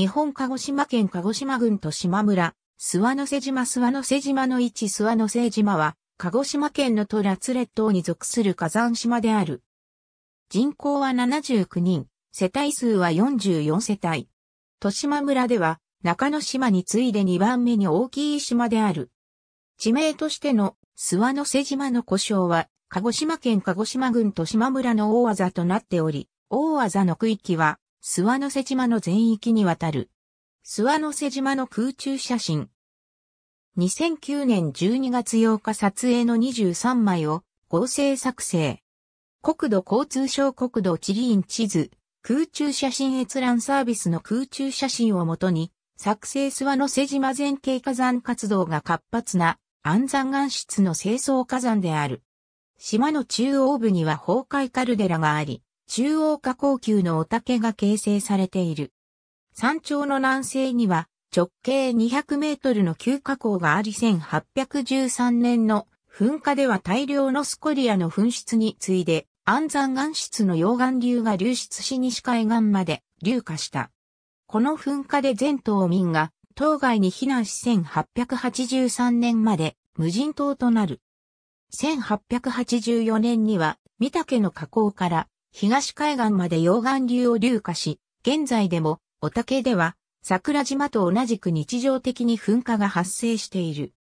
日本鹿児島県鹿児島郡と島村、諏訪之瀬島諏訪之瀬島の位置諏訪之瀬島は、鹿児島県のトラツ列島に属する火山島である。人口は79人、世帯数は44世帯。豊島村では、中之島に次いで2番目に大きい島である。地名としての諏訪之瀬島の故障は、鹿児島県鹿児島郡と島村の大技となっており、大技の区域は、諏訪の瀬島の全域にわたる。諏訪の瀬島の空中写真。2009年12月8日撮影の23枚を合成作成。国土交通省国土地理院地図、空中写真閲覧サービスの空中写真をもとに、作成諏訪の瀬島全景火山活動が活発な安山岩質の清掃火山である。島の中央部には崩壊カルデラがあり、中央下降級のお竹が形成されている。山頂の南西には直径200メートルの急下降があり1813年の噴火では大量のスコリアの噴出に次いで安山岩質の溶岩流が流出し西海岸まで流下した。この噴火で全島民が島外に避難し1883年まで無人島となる。1884年には、三竹の河口から東海岸まで溶岩流を流下し、現在でも、お竹では、桜島と同じく日常的に噴火が発生している。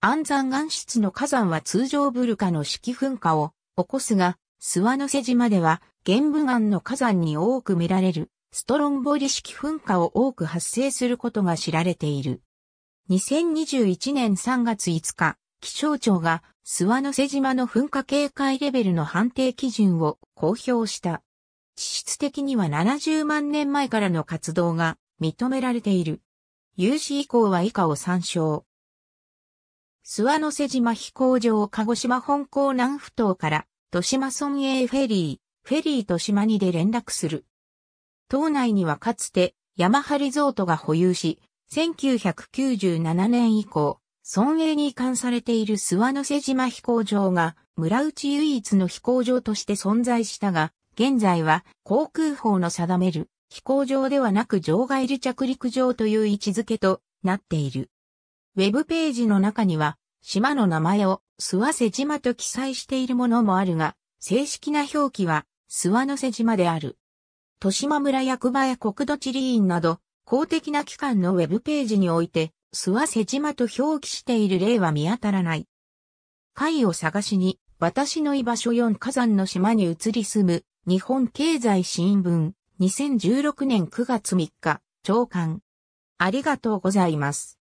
安山岩質の火山は通常ブルカの式噴火を起こすが、諏訪の瀬島では、玄武岩の火山に多く見られる、ストロンボリ式噴火を多く発生することが知られている。2021年3月5日、気象庁が諏訪之瀬島の噴火警戒レベルの判定基準を公表した。地質的には70万年前からの活動が認められている。有志以降は以下を参照。諏訪之瀬島飛行場鹿児島本港南府島から豊島村営フェリー、フェリー豊島にで連絡する。島内にはかつて山張ハリゾートが保有し、1997年以降、村営に移管されている諏訪之瀬島飛行場が村内唯一の飛行場として存在したが、現在は航空法の定める飛行場ではなく場外離着陸場という位置づけとなっている。ウェブページの中には島の名前を諏訪瀬島と記載しているものもあるが、正式な表記は諏訪之瀬島である。豊島村役場や国土地理院など公的な機関のウェブページにおいて諏訪瀬島と表記している例は見当たらない。貝を探しに、私の居場所4火山の島に移り住む、日本経済新聞、2016年9月3日、長官。ありがとうございます。